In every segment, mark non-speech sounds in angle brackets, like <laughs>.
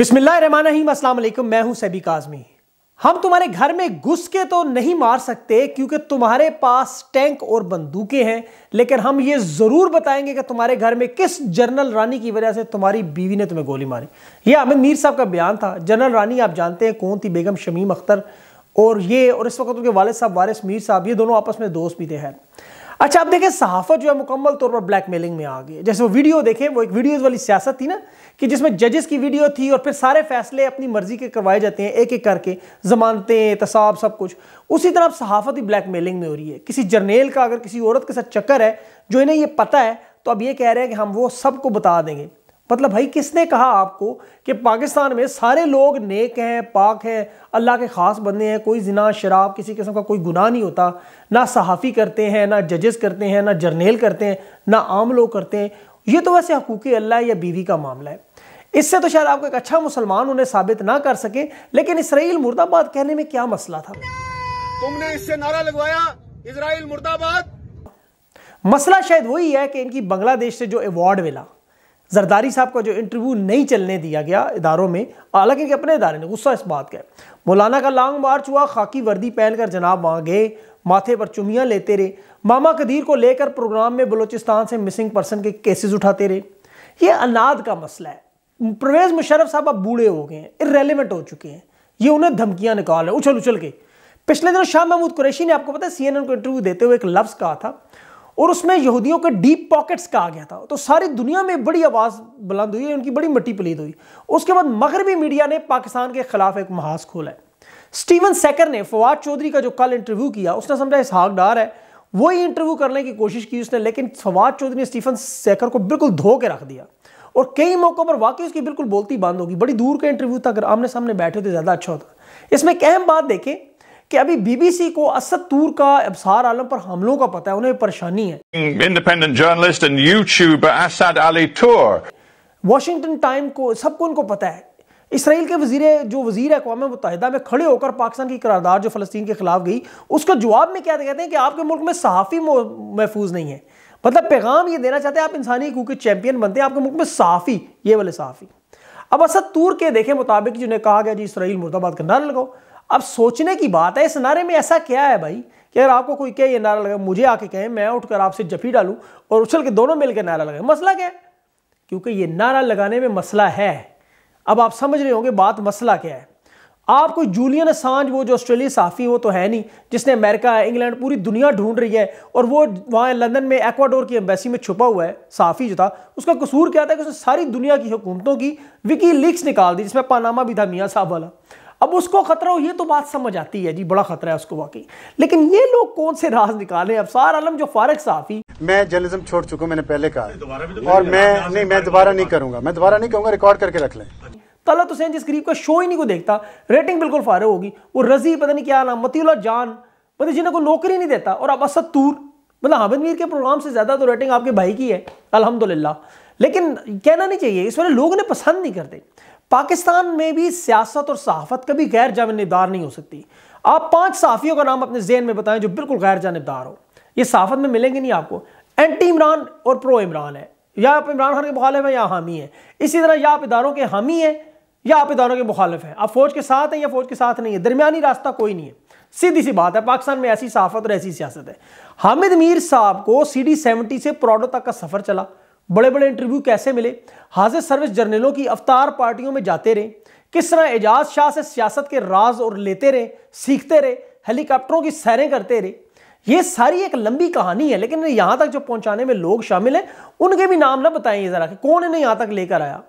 बिस्मिल्लाम मैं हूं सैबी काजमी हम तुम्हारे घर में घुस के तो नहीं मार सकते क्योंकि तुम्हारे पास टैंक और बंदूकें हैं लेकिन हम ये ज़रूर बताएंगे कि तुम्हारे घर में किस जनरल रानी की वजह से तुम्हारी बीवी ने तुम्हें गोली मारी ये आमिर मीर साहब का बयान था जनरल रानी आप जानते हैं कौन थी बेगम शमीम अख्तर और ये और इस वक्त उनके वालद साहब वारिस मीर साहब ये दोनों आपस में दोस्त भी थे हैं अच्छा आप देखें सहाफत जो है मुकम्मल तौर पर ब्लैक मेलिंग में आ गई है जैसे वो वीडियो देखें वो एक वीडियोज़ वाली सियासत थी ना कि जिसमें जजेस की वीडियो थी और फिर सारे फैसले अपनी मर्जी के करवाए जाते हैं एक एक करके जमानतें तसाब सब कुछ उसी तरह सहाफत ही ब्लैक मेलिंग में हो रही है किसी जर्नेल का अगर किसी औरत के साथ चक्कर है जो इन्हें ये पता है तो अब ये कह रहे हैं कि हम वो सबको बता देंगे मतलब भाई किसने कहा आपको कि पाकिस्तान में सारे लोग नेक हैं पाक हैं अल्लाह के ख़ास बंदे हैं कोई जिना शराब किसी किस्म का कोई गुनाह नहीं होता ना सहाफ़ी करते हैं ना जजेस करते हैं ना जर्नेल करते हैं ना आम लोग करते हैं ये तो वैसे हकूक़ अल्लाह या बीवी का मामला है इससे तो शायद आपको एक अच्छा मुसलमान उन्हें साबित ना कर सके लेकिन इसराइल मुर्दाबाद कहने में क्या मसला था तुमने इससे नारा लगवाया इसराइल मुर्दाबाद मसला शायद वही है कि इनकी बांग्लादेश से जो अवार्ड मिला जरदारी साहब का जो इंटरव्यू नहीं चलने दिया गया इदारों में हालांकि कि अपने इदारे ने गुस्सा इस बात का मौलाना का लॉन्ग मार्च हुआ खाकी वर्दी पहनकर जनाब वहाँ गए माथे पर चुमियाँ लेते रहे मामा कदीर को लेकर प्रोग्राम में बलोचिस्तान से मिसिंग पर्सन के केसेस उठाते रहे ये अनाद का मसला है परवेज़ मुशरफ साहब अब बूढ़े हो गए हैं इरेलीवेंट हो चुके हैं ये उन्हें धमकियाँ निकाल रहे उछल उछल के पिछले दिनों शाह महमूद कुरैशी ने आपको पता है सी को इंटरव्यू देते हुए एक लफ्ज़ कहा था और उसमें यहूदियों के डीप पॉकेट्स कहा गया था तो सारी दुनिया में बड़ी आवाज़ बुलंद हुई उनकी बड़ी मट्टी पलीद हुई उसके बाद मगरबी मीडिया ने पाकिस्तान के खिलाफ एक महाज खोला है स्टीवन सेकर ने फवाद चौधरी का जो कल इंटरव्यू किया उसने समझा इसहाक डार है वही इंटरव्यू करने की कोशिश की उसने लेकिन फवाद चौधरी ने स्टीफन सेकर को बिल्कुल धो के रख दिया और कई मौक़ों पर वाकई उसकी बिल्कुल बोलती बंद होगी बड़ी दूर का इंटरव्यू था अगर आमने सामने बैठे तो ज़्यादा अच्छा होता इसमें एक अहम बात देखें कि अभी बीबीसी को असद तूर का अबसार आलम पर हमलों का पता है उन्हें परेशानी है independent journalist and YouTuber Asad Ali Toor Washington Time को सबको उनको पता है इसराइल के वजीर जो वजीर अकवा मुतहदा में खड़े होकर पाकिस्तान की करारदार जो फलस्तीन के खिलाफ गई उसका जवाब में क्या कहते हैं कि आपके मुल्क में सहाफ़ी महफूज नहीं है मतलब पैगाम ये देना चाहते हैं आप इंसानी हकूक के चैंपियन बनते हैं आपके मुल्क में सहाफ़ी ये वाले सहाफ़ी अब असद तूर के देखे मुताबिक जिन्हें कहा गया जी इसराइल मुर्दाबाद का नारा लगाओ अब सोचने की बात है इस नारे में ऐसा क्या है भाई कि अगर आपको कोई कहे ये नारा लगा मुझे आके कहे मैं उठकर आपसे जफी डालू और उछल के दोनों मिलकर नारा लगाए मसला क्या है क्योंकि ये नारा लगाने में मसला है अब आप समझ रहे होंगे बात मसला क्या है आप कोई जूलियन सांज वो जो ऑस्ट्रेलिया साफ़ी वो तो है नहीं जिसने अमेरिका इंग्लैंड पूरी दुनिया ढूंढ रही है और वो वहाँ लंदन में एक्वाडोर की एम्बेसी में छुपा हुआ है साफ़ी जो था उसका कसूर क्या था कि उसने सारी दुनिया की हुकूमतों की विकी लीक्स निकाल दी जिसमें पानामा भी था मियाँ साहब वाला अब उसको खतरा हो ये तो बात समझ आती है जी बड़ा खतरा है उसको वाकई लेकिन ये लोग कौन से राज निकाले सार आलम जो फारक साफी मैं जर्नलिज्म छोड़ चुका हूँ मैंने पहले कहा तो और मैं नहीं मैं दोबारा नहीं करूंगा मैं दोबारा नहीं कहूंगा रिकॉर्ड करके रख लें तलत हुसैन जिस गरीब का शो ही नहीं को देखता रेटिंग बिल्कुल फारे होगी वो रजी पता नहीं क्या नाम मतीला जान पता जिन्हें को नौकरी नहीं देता और अब असद तूर मतलब हामिद मीर के प्रोग्राम से ज़्यादा तो रेटिंग आपके भाई की है अलहमदुल्ला लेकिन कहना नहीं चाहिए इस वाले लोग ने पसंद नहीं करते पाकिस्तान में भी सियासत और सहाफत कभी गैर जानबदार नहीं हो सकती आप पांच सहाफ़ियों का नाम अपने जहन में बताएं जो बिल्कुल गैर जानबदार हो ये सहाफत में मिलेंगे नहीं आपको एंटी इमरान और प्रो इमरान है या आप इमरान खान के मुखालिफ हैं या हामी है इसी तरह या आप इदारों के हामी हैं या आप इदारों के मुखालिफ हैं आप फौज के साथ हैं या फौज के साथ नहीं है दरमियानी रास्ता कोई नहीं है सीधी सी बात है पाकिस्तान में ऐसी सहाफत और ऐसी सियासत है हामिद मीर साहब को सी डी सेवेंटी से प्रोडो तक का सफ़र चला बड़े बड़े इंटरव्यू कैसे मिले हाजिर सर्विस जर्नलों की अवतार पार्टियों में जाते रहे किस तरह एजाज शाह से सियासत के राज और लेते रहे सीखते रहे हेलीकॉप्टरों की सैरें करते रहे ये सारी एक लंबी कहानी है लेकिन यहाँ तक जो पहुँचाने में लोग शामिल हैं उनके भी नाम ना बताएं ज़रा कि कौन इन्हें यहाँ तक लेकर आया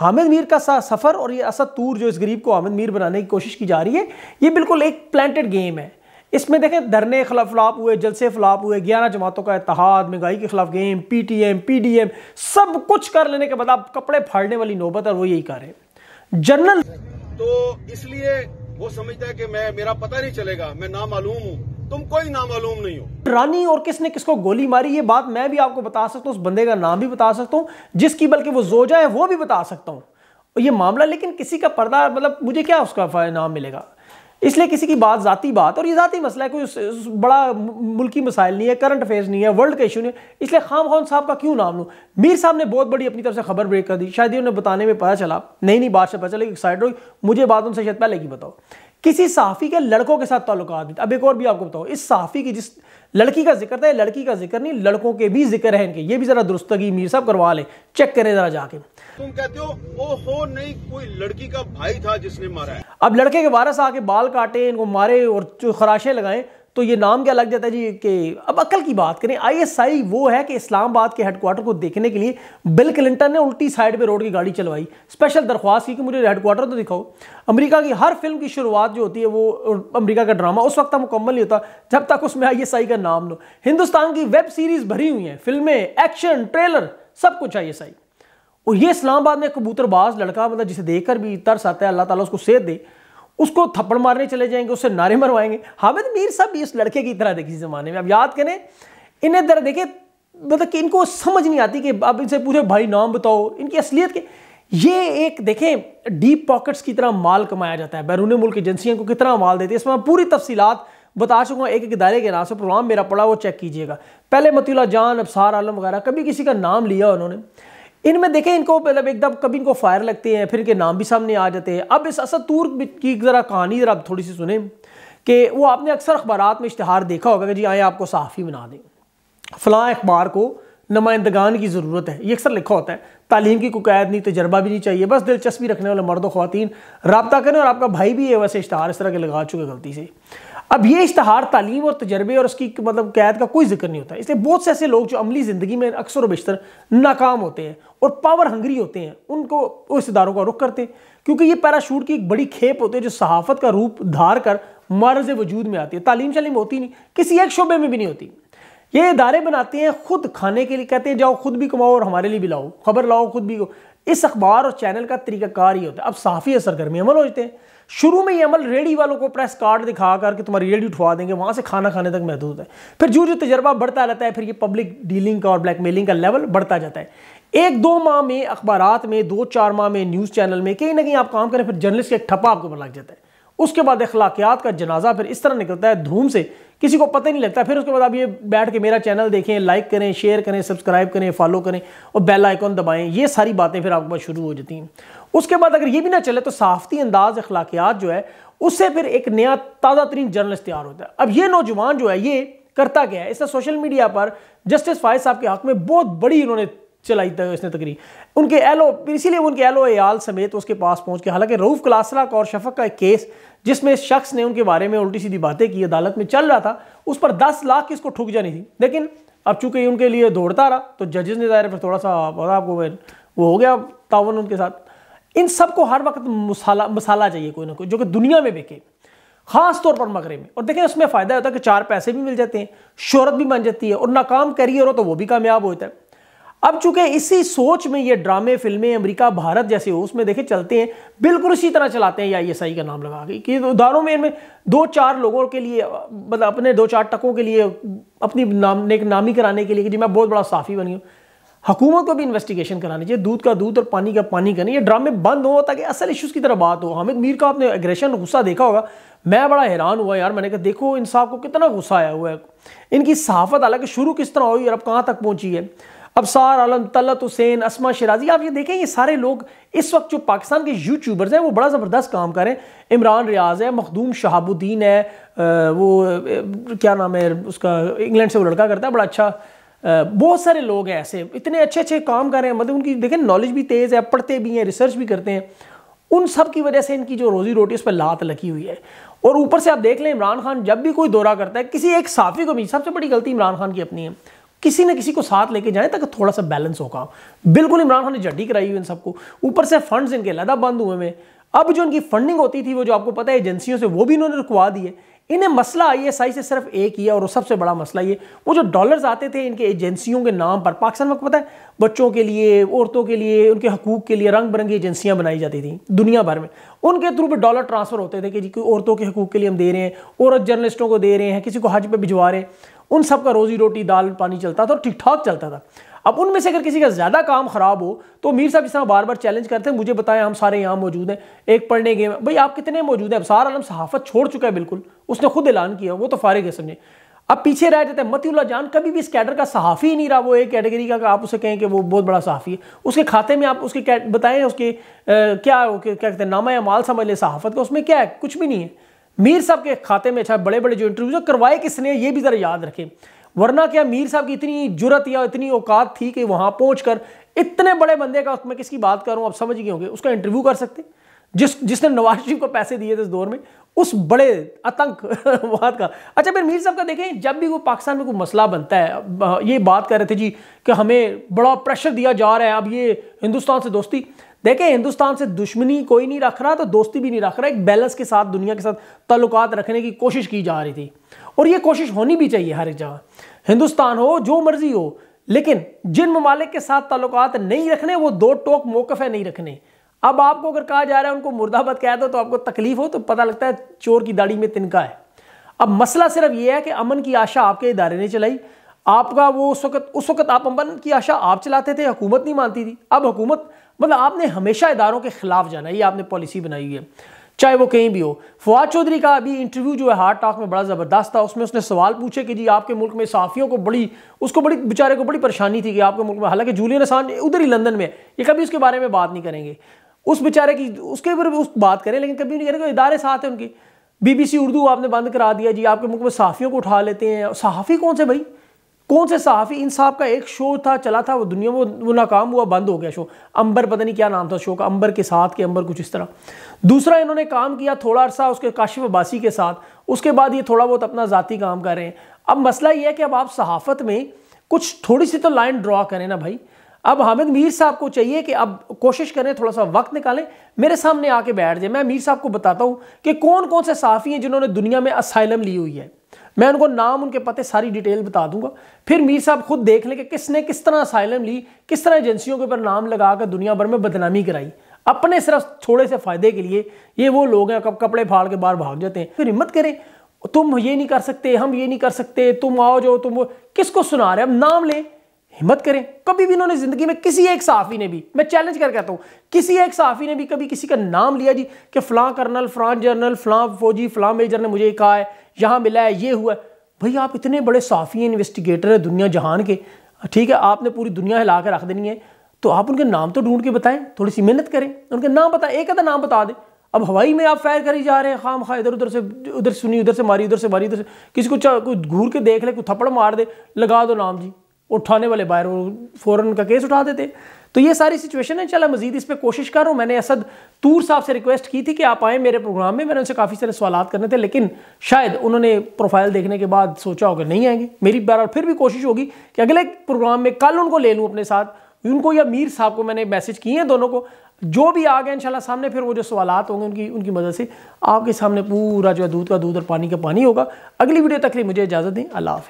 हामिद मीर का सफ़र और ये असद तूर जो इस गरीब को हामिद मीर बनाने की कोशिश की जा रही है ये बिल्कुल एक प्लान्टेड गेम है इसमें देखें धरने खिलाफ फ्लॉप हुए जलसे फ्लॉप हुए ग्यारह जमातों का इतिहाद महंगाई के खिलाफ गेम पीटीएम पीडीएम सब कुछ कर लेने के बाद आप कपड़े फाड़ने वाली नौबत और वो यही कर रहे जनरल तो इसलिए वो समझता है कि मैं मेरा पता नहीं चलेगा मैं ना मालूम हूँ तुम कोई मालूम नहीं हो रानी और किसने किसको गोली मारी ये बात मैं भी आपको बता सकता हूँ उस बंदे का नाम भी बता सकता हूँ जिसकी बल्कि वो जोजा है वो भी बता सकता हूँ ये मामला लेकिन किसी का पर्दा मतलब मुझे क्या उसका नाम मिलेगा इसलिए किसी की बात ज़ाती बात और ये ज़ाती मसला है कोई बड़ा मुल्की मसाइल नहीं है करंट अफेयर्स नहीं है वर्ल्ड का इशू नहीं है इसलिए खाम खान साहब का क्यों नाम लूँ मीर साहब ने बहुत बड़ी अपनी तरफ से खबर ब्रेक कर दी शायद उन्हें बताने में पता चला नहीं नहीं बात से पता चला एक्साइटेड हो मुझे बात उनसे शायद पहले की बताओ किसी साफ़ी के लड़कों के साथ ताल्लुक अब एक और भी आपको बताओ इस साफ़ी की जिस लड़की का जिक्र था लड़की का जिक्र नहीं लड़कों के भी जिक्र है इनके ये भी जरा दुरुस्तगी मीर साहब करवा लें चेक करें जरा जाके तुम कहते हो ओ हो नहीं कोई लड़की का भाई था जिसने मारा है अब लड़के के वारस आके बाल काटे इनको मारे और खराशें लगाएं तो ये नाम क्या लग जाता है जी कि अब अकल की बात करें आईएसआई वो है कि इस्लामाबाद के हेडक्वार्टर को देखने के लिए बिल क्लिंटन ने उल्टी साइड पे रोड की गाड़ी चलवाई स्पेशल दरख्वास्त की कि मुझे हेडक्वार्टर तो दिखाओ अमेरिका की हर फिल्म की शुरुआत जो होती है वो अमेरिका का ड्रामा उस वक्त तक मुकम्मल नहीं होता जब तक उसमें आई का नाम लो हिंदुस्तान की वेब सीरीज़ भरी हुई हैं फिल्में एक्शन ट्रेलर सब कुछ आई और ये इस्लामाबाद में कबूतरबाज लड़का मतलब जिसे देखकर भी तरस आता है अल्लाह ताला उसको सेहत दे उसको थप्पड़ मारने चले जाएंगे उससे नारे मरवाएंगे हामिद मीर साहब भी इस लड़के की तरह देखी ज़माने में अब याद करें इन्हें तरह देखे मतलब कि इनको समझ नहीं आती कि अब इनसे पूछे भाई नाम बताओ इनकी असलियत के ये एक देखें डीप पॉकेट्स की तरह माल कमाया जाता है बैरून मुल्क एजेंसियों को कितना माल देती है इसमें पूरी तफसीत बता चुका एक एक इदारे के नाम से प्रोग्राम मेरा पड़ा वो चेक कीजिएगा पहले मतीला जान अबसार आलम वगैरह कभी किसी का नाम लिया उन्होंने इनमें देखें इनको मतलब एकदम कभी इनको फायर लगते हैं फिर इनके नाम भी सामने आ जाते हैं अब इस असतूर की ज़रा कहानी ज़रा थोड़ी सी सुने कि वो आपने अक्सर अखबार में इश्तहार देखा होगा कि जी आए आपको सहाफ़ी बना दें फ़लाँ अखबार को नुमाइंदगान की ज़रूरत है ये अक्सर लिखा होता है तालीम की कोकैद नहीं तजर्बा भी नहीं चाहिए बस दिलचस्पी रखने वाले मर्द व रबता करें और आपका भाई भी है वैसे इश्तहार इस तरह के लगा चुके गलती से अब ये इश्तहार तालीम और तजर्बे और उसकी मतलब कैद का कोई जिक्र नहीं होता इसलिए बहुत से ऐसे लोग जो अमली ज़िंदगी में अक्सर व बेशतर नाकाम होते हैं और पावर हंगरी होते हैं उनको उस इदारों का रुख करते हैं क्योंकि ये पैराशूट की एक बड़ी खेप होती है जो सहाफत का रूप धार कर मर्ज वजूद में आती है तालीम शालीम होती नहीं किसी एक शोबे में भी नहीं होती ये इदारे बनाते हैं खुद खाने के लिए कहते हैं जाओ खुद भी कमाओ और हमारे लिए भी लाओ खबर लाओ खुद भी इस अखबार और चैनल का तरीकाकार ही होता है अब सहाफ़ी सरगर्मी अमल होते हैं शुरू में ये अमल रेडी वालों को प्रेस कार्ड दिखा करके तुम्हारी रेडी उठवा देंगे वहां से खाना खाने तक महदूद है फिर जो जो तजर्बा बढ़ता रहता है फिर ये पब्लिक डीलिंग का और ब्लैकमेलिंग का लेवल बढ़ता जाता है एक दो माह में अखबार में दो चार माह में न्यूज़ चैनल में कहीं ना कहीं आप काम करें फिर जर्नलिस्ट का एक ठप्पा आपके ऊपर लग जाता है उसके बाद अखलाकियात का जनाजा फिर इस तरह निकलता है धूम से किसी को पता नहीं लगता फिर उसके बाद आप ये बैठ के मेरा चैनल देखें लाइक करें शेयर करें सब्सक्राइब करें फॉलो करें और बेल आइकॉन दबाएं ये सारी बातें फिर आपके पास शुरू हो जाती हैं उसके बाद अगर ये भी ना चले तो सहाफ़ती अंदाज अखलाकियात जो है उससे फिर एक नया ताज़ा तरीन जर्नलिस्ट तैयार होता है अब ये नौजवान जो है ये करता क्या है इसने सोशल मीडिया पर जस्टिस फायज साहब के हक में बहुत बड़ी इन्होंने चलाई था इसने तकरीर उनके एलो इसीलिए उनके एलो एल समेत उसके पास पहुँच के हालांकि रऊफ़ कलासरा और शफक का एक केस जिसमें इस शख्स ने उनके बारे में उल्टी सीधी बातें की अदालत में चल रहा था उस पर दस लाख की इसको ठुक जानी थी लेकिन अब चूंकि उनके लिए दौड़ता रहा तो जजेस ने जाहिर फिर थोड़ा सा आपको वो हो गया तावन उनके साथ इन सबको हर वक्त मसाला मसाला चाहिए कोई ना कोई जो कि दुनिया में बिके खास तौर पर मगरे में और देखें उसमें फ़ायदा होता है कि चार पैसे भी मिल जाते हैं शहरत भी बन जाती है और नाकाम करियर हो तो वो भी कामयाब होता है अब चूंकि इसी सोच में ये ड्रामे फिल्में अमेरिका भारत जैसे हो उसमें देखे चलते हैं बिल्कुल इसी तरह चलाते हैं या e आई का नाम लगा के कि उदाहरणों में इनमें दो चार लोगों के लिए मतलब अपने दो चार टकों के लिए अपनी नाम नेक नामी कराने के लिए कि जी मैं बहुत बड़ा साफ़ी बनी हूँ हुकूमत को भी इन्वेस्टिगेशन करानी चाहिए दूध का दूध और पानी का पानी करनी ये ड्रामे बंद हो ताकि असल इश्यूज़ की तरह बात हो हामिद मीर का आपने एग्रेशन गुस्सा देखा होगा मैं बड़ा हैरान हुआ यार मैंने कहा देखो इन साहब को कितना गुस्सा आया हुआ है इनकी सहाफत हालांकि शुरू किस तरह हुई और अब कहाँ तक पहुँची है अबसार आलम तलत हुसैन असमा शराजी आप ये देखें ये सारे लोग इस वक्त जो पाकिस्तान के यूट्यूबर्स हैं वो बड़ा ज़बरदस्त काम कर रहे हैं इमरान रियाज है मखदूम शहाबुद्दीन है वो क्या नाम है उसका इंग्लैंड से वो लड़का करता है बड़ा अच्छा बहुत सारे लोग हैं ऐसे इतने अच्छे अच्छे काम कर रहे हैं मतलब उनकी देखें नॉलेज भी तेज़ है पढ़ते भी हैं रिसर्च भी करते हैं उन सब की वजह से इनकी जो रोजी रोटी उस पर लात लगी हुई है और ऊपर से आप देख लें इमरान खान जब भी कोई दौरा करता है किसी एक साफी को भी सबसे बड़ी गलती इमरान खान की अपनी है किसी न किसी को साथ लेके जाए ताकि थोड़ा सा बैलेंस हो काम बिल्कुल इमरान खान ने जड्डी कराई हुई इन सबको ऊपर से फंड्स इनके लदा बंद हुए हुए अब जो इनकी फंडिंग होती थी वो जो आपको पता है एजेंसियों से वो भी इन्होंने रुकवा दी है इन्हें मसला आई से सिर्फ एक ही है और सबसे बड़ा मसला ये वो जो डॉलर्स आते थे इनके एजेंसियों के नाम पर पाकिस्तान में पता है बच्चों के लिए औरतों के लिए उनके हकूक के लिए रंग बिरंगी एजेंसियां बनाई जाती थी दुनिया भर में उनके थ्रू भी डॉलर ट्रांसफ़र होते थे कि जी औरतों के हकूक के लिए हम दे रहे हैं औरत जर्नलिस्टों को दे रहे हैं किसी को हज पर भिजवा रहे हैं उन सब का रोजी रोटी दाल पानी चलता था और ठीक ठाक चलता था अब उनमें से अगर किसी का ज़्यादा काम ख़राब हो तो मीर साहब इस तरह बार बार चैलेंज करते हैं मुझे बताएं हम सारे यहाँ मौजूद हैं एक पढ़ने गए भाई आप कितने मौजूद हैं अब सार आलम सहाफत छोड़ चुका है बिल्कुल उसने खुद ऐलान किया वो तो फारिग है समझे अब पीछे रह जाते हैं मतीउल्ला जान कभी भी इस कैडर का सहाफ़ी ही नहीं रहा वो एक कैटेगरी का आप उसे कहें कि वो बहुत बड़ा सहाफ़ी है उसके खाते में आप उसके बताएं उसके आ, क्या क्या कहते हैं नामा या माल समझ ले सहाफत का उसमें क्या है कुछ भी नहीं है मीर साहब के खाते में अच्छा बड़े बड़े जो इंटरव्यू करवाए किसने ये भी ज़रा याद रखें वरना क्या मीर साहब की इतनी जुरत या इतनी औकात थी कि वहाँ पहुँच कर इतने बड़े बंदे का मैं किसकी बात कर रहा आप समझ गए होंगे उसका इंटरव्यू कर सकते जिस जिसने नवाज शरीफ को पैसे दिए थे इस दौर में उस बड़े आतंक बात <laughs> का अच्छा फिर मीर साहब का देखें जब भी वो पाकिस्तान में कोई मसला बनता है ये बात कर रहे थे जी कि हमें बड़ा प्रेशर दिया जा रहा है अब ये हिंदुस्तान से दोस्ती देखें हिंदुस्तान से दुश्मनी कोई नहीं रख रहा तो दोस्ती भी नहीं रख रहा एक बैलेंस के साथ दुनिया के साथ तल्लुकात रखने की कोशिश की जा रही थी और ये कोशिश होनी भी चाहिए हर एक जगह हिंदुस्तान हो जो मर्जी हो लेकिन जिन ममालिक के साथ ताल्लुकात नहीं रखने वो दो टोक मौकफ़े नहीं रखने अब आपको अगर कहा जा रहा है उनको मुर्दाबाद कह दो तो आपको तकलीफ हो तो पता लगता है चोर की दाढ़ी में तिनका है अब मसला सिर्फ ये है कि अमन की आशा आपके इदारे ने चलाई आपका वो उस वक्त उस वक्त आप अमन की आशा आप चलाते थे हुकूमत नहीं मानती थी अब हुकूमत मतलब आपने हमेशा इदारों के खिलाफ जाना ये आपने पॉलिसी बनाई है चाहे वो कहीं भी हो फवाद चौधरी का अभी इंटरव्यू जो है हार्ट टॉक में बड़ा ज़बरदस्त था उसमें उसने सवाल पूछे कि जी आपके मुल्क में साफियों को बड़ी उसको बड़ी बेचारे को बड़ी परेशानी थी कि आपके मुल्क में हालांकि जूलियन असान उधर ही लंदन में ये कभी उसके बारे में बात नहीं करेंगे उस बेचारे की उसके ऊपर उस बात करें लेकिन कभी नहीं करेंगे इदारे साथ हैं बी बीबीसी उर्दू आपने बंद करा दिया जी आपके मुल्क में साफियों को उठा लेते हैं सहाफ़ी कौन से भाई कौन से सहाफ़ी इन साहब का एक शो था चला था वो दुनिया वो वो नाकाम हुआ बंद हो गया शो अंबर पता नहीं क्या नाम था शो का अंबर के साथ के अंबर कुछ इस तरह दूसरा इन्होंने काम किया थोड़ा अरसा उसके काशिफ अब्बासी के साथ उसके बाद ये थोड़ा बहुत अपना ज़ाती काम कर रहे हैं अब मसला ये है कि अब आप सहाफ़त में कुछ थोड़ी सी तो लाइन ड्रा करें ना भाई अब हामिद मीर साहब को चाहिए कि अब कोशिश करें थोड़ा सा वक्त निकालें मेरे सामने आके बैठ जाए मैं मीर साहब को बताता हूँ कि कौन कौन से सहाफ़ी हैं जिन्होंने दुनिया में असाइलम ली हुई है मैं उनको नाम उनके पते सारी डिटेल बता दूंगा फिर मीर साहब खुद देख लें कि किसने किस तरह साइलम ली किस तरह एजेंसियों के ऊपर नाम लगाकर दुनिया भर में बदनामी कराई अपने सिर्फ थोड़े से फायदे के लिए ये वो लोग हैं कब कपड़े फाड़ के बाहर भाग जाते हैं फिर हिम्मत करें तुम ये नहीं कर सकते हम ये नहीं कर सकते तुम आओ जो तुम किसको सुना रहे हम नाम लें हिम्मत करें कभी भी इन्होंने ज़िंदगी में किसी एक साफ़ी ने भी मैं चैलेंज कर कहता हूँ किसी एक साफी ने भी कभी किसी का नाम लिया जी कि फलां कर्नल फलां जनरल फलां फौजी फलां मेजर ने मुझे कहा है यहाँ मिला है ये हुआ है भाई आप इतने बड़े साफ़ी इन्वेस्टिगेटर हैं दुनिया जहान के ठीक है आपने पूरी दुनिया हिला के रख देनी है तो आप उनके नाम तो ढूंढ के बताएं थोड़ी सी मेहनत करें उनके नाम बताएं एक आधा नाम बता दें अब हवाई में आप फायर करी जा रहे हैं खाम खा इधर उधर से उधर सुनी उधर से मारी उधर से मारी उधर से किसी को कोई घूर के देख ले कोई थप्पड़ मार दे लगा दो नाम जी उठाने वाले बाहर फ़ौरन का केस उठा देते तो ये सारी सिचुएशन है चला मजीद इस पर कोशिश कर रहा हूँ मैंने असद तूर साहब से रिक्वेस्ट की थी कि आप आएँ मेरे प्रोग्राम में मैंने उनसे काफ़ी सारे सवाल करने थे लेकिन शायद उन्होंने प्रोफाइल देखने के बाद सोचा होगा नहीं आएंगे मेरी और फिर भी कोशिश होगी कि अगले प्रोग्राम में कल उनको ले लूँ अपने साथ उनको या मीर साहब को मैंने मैसेज किए हैं दोनों को जो भी आ गए इंशाल्लाह सामने फिर वो जो सवाल होंगे उनकी उनकी मदद से आपके सामने पूरा जो है दूध का दूध और पानी का पानी होगा अगली वीडियो तक मुझे इजाज़त दें अल्लाह हाफ